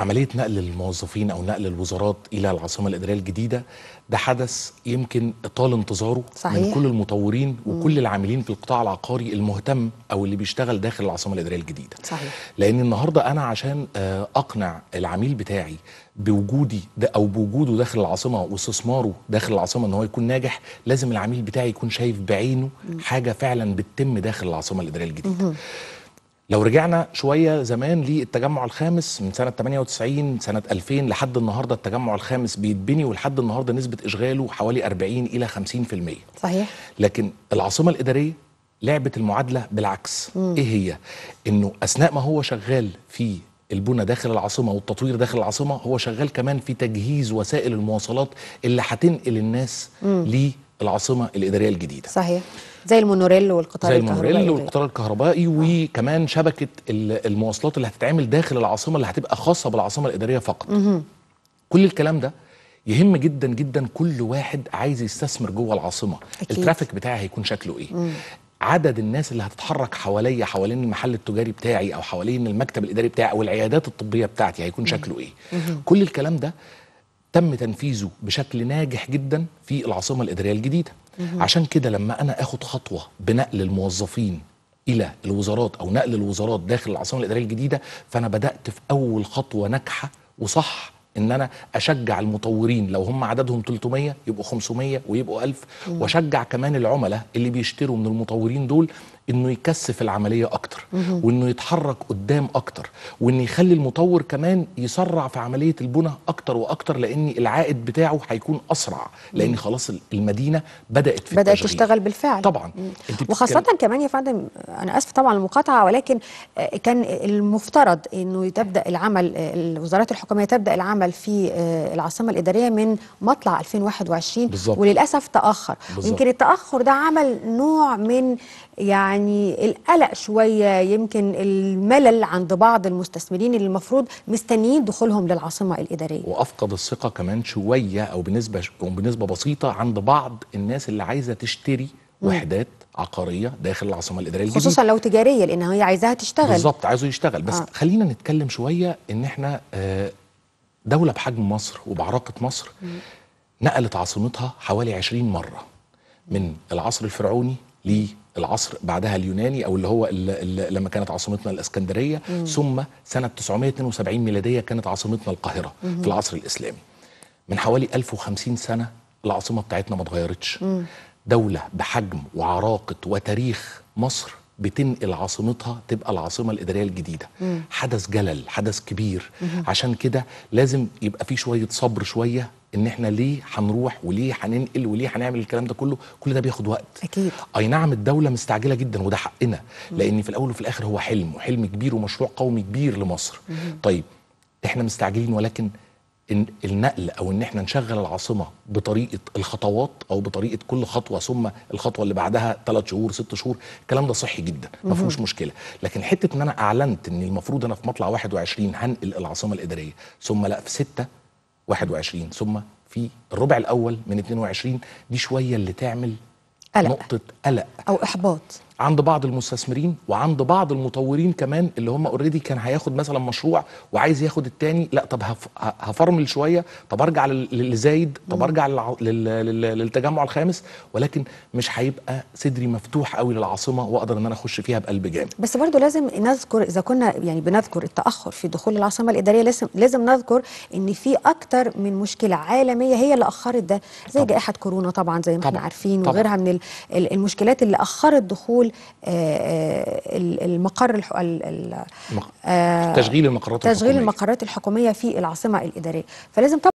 عملية نقل الموظفين أو نقل الوزارات إلى العاصمة الإدارية الجديدة ده حدث يمكن طال انتظاره صحيح. من كل المطورين وكل العاملين في القطاع العقاري المهتم أو اللي بيشتغل داخل العاصمة الإدارية الجديدة صحيح. لأن النهاردة أنا عشان آه، أقنع العميل بتاعي بوجودي ده أو بوجوده داخل العاصمة واستثماره داخل العاصمة إن هو يكون ناجح لازم العميل بتاعي يكون شايف بعينه حاجة فعلا بتتم داخل العاصمة الإدارية الجديدة مم. لو رجعنا شويه زمان للتجمع الخامس من سنه 98 سنه 2000 لحد النهارده التجمع الخامس بيتبني ولحد النهارده نسبه اشغاله حوالي 40 الى 50% صحيح لكن العاصمه الاداريه لعبه المعادله بالعكس مم. ايه هي انه اثناء ما هو شغال في البنى داخل العاصمه والتطوير داخل العاصمه هو شغال كمان في تجهيز وسائل المواصلات اللي هتنقل الناس ليه العاصمه الاداريه الجديده صحيح زي المونوريل والقطار الكهربائي زي الكهربائي المونوريل والقطار الكهربائي آه. وكمان شبكه المواصلات اللي هتتعمل داخل العاصمه اللي هتبقى خاصه بالعاصمه الاداريه فقط مه. كل الكلام ده يهم جدا جدا كل واحد عايز يستثمر جوه العاصمه أكيد. الترافيك بتاعي هيكون شكله ايه عدد الناس اللي هتتحرك حواليا حوالين المحل التجاري بتاعي او حوالين المكتب الاداري بتاعي او العيادات الطبيه بتاعتي هيكون شكله ايه كل الكلام ده تم تنفيذه بشكل ناجح جدا في العاصمه الاداريه الجديده مم. عشان كده لما انا اخد خطوه بنقل الموظفين الى الوزارات او نقل الوزارات داخل العاصمه الاداريه الجديده فانا بدات في اول خطوه ناجحه وصح ان انا اشجع المطورين لو هم عددهم 300 يبقوا 500 ويبقوا 1000 واشجع كمان العملاء اللي بيشتروا من المطورين دول انه يكثف العمليه اكتر وانه يتحرك قدام اكتر وانه يخلي المطور كمان يسرع في عمليه البنى اكتر واكتر لان العائد بتاعه هيكون اسرع لان خلاص المدينه بدات في بدات تشتغل بالفعل طبعا وخاصه كمان يا فندم انا اسف طبعا المقاطعه ولكن آه، كان المفترض انه تبدا العمل آه، الوزارات الحكوميه تبدا العمل في آه، العاصمه الاداريه من مطلع 2021 بالزبط. وللاسف تاخر يمكن التاخر ده عمل نوع من يعني يعني القلق شويه يمكن الملل عند بعض المستثمرين اللي المفروض مستنيين دخولهم للعاصمه الاداريه وافقد الثقه كمان شويه او بنسبه بنسبه بسيطه عند بعض الناس اللي عايزه تشتري وحدات عقاريه داخل العاصمه الاداريه الجديد. خصوصا لو تجاريه لان هي عايزاها تشتغل بالظبط عايزه يشتغل بس آه. خلينا نتكلم شويه ان احنا آه، دوله بحجم مصر وبعراقه مصر نقلت عاصمتها حوالي 20 مره من العصر الفرعوني للعصر بعدها اليوناني او اللي هو اللي لما كانت عاصمتنا الاسكندريه مم. ثم سنه 972 ميلاديه كانت عاصمتنا القاهره مم. في العصر الاسلامي من حوالي 1050 سنه العاصمه بتاعتنا ما اتغيرتش دوله بحجم وعراقه وتاريخ مصر بتنقل عاصمتها تبقى العاصمه الاداريه الجديده مم. حدث جلل حدث كبير مم. عشان كده لازم يبقى في شويه صبر شويه ان احنا ليه هنروح وليه هننقل وليه هنعمل الكلام ده كله كل ده بياخد وقت اكيد اي نعم الدوله مستعجله جدا وده حقنا لان في الاول وفي الاخر هو حلم وحلم كبير ومشروع قومي كبير لمصر مم. طيب احنا مستعجلين ولكن النقل او ان احنا نشغل العاصمه بطريقه الخطوات او بطريقه كل خطوه ثم الخطوه اللي بعدها ثلاث شهور ست شهور الكلام ده صحي جدا ما فيهوش مشكله لكن حته ان انا اعلنت ان المفروض انا في مطلع 21 هنقل العاصمه الاداريه ثم لا في سته 21 ثم في الربع الاول من 22 دي شويه اللي تعمل قلق. نقطه قلق او احباط عند بعض المستثمرين وعند بعض المطورين كمان اللي هم اوريدي كان هياخد مثلا مشروع وعايز ياخد التاني لا طب هفرمل شويه طب ارجع للزايد طب ارجع للتجمع الخامس ولكن مش هيبقى صدري مفتوح قوي للعاصمه واقدر ان انا اخش فيها بقلب جامد بس برضو لازم نذكر اذا كنا يعني بنذكر التاخر في دخول العاصمه الاداريه لازم لازم نذكر ان في اكتر من مشكله عالميه هي اللي اخرت ده زي جائحه كورونا طبعا زي ما طبعًا احنا عارفين طبعًا وغيرها من المشكلات اللي اخرت دخول تشغيل المقر آه، تشغيل المقرات تشغيل المقرات الحكوميه في العاصمه الاداريه فلازم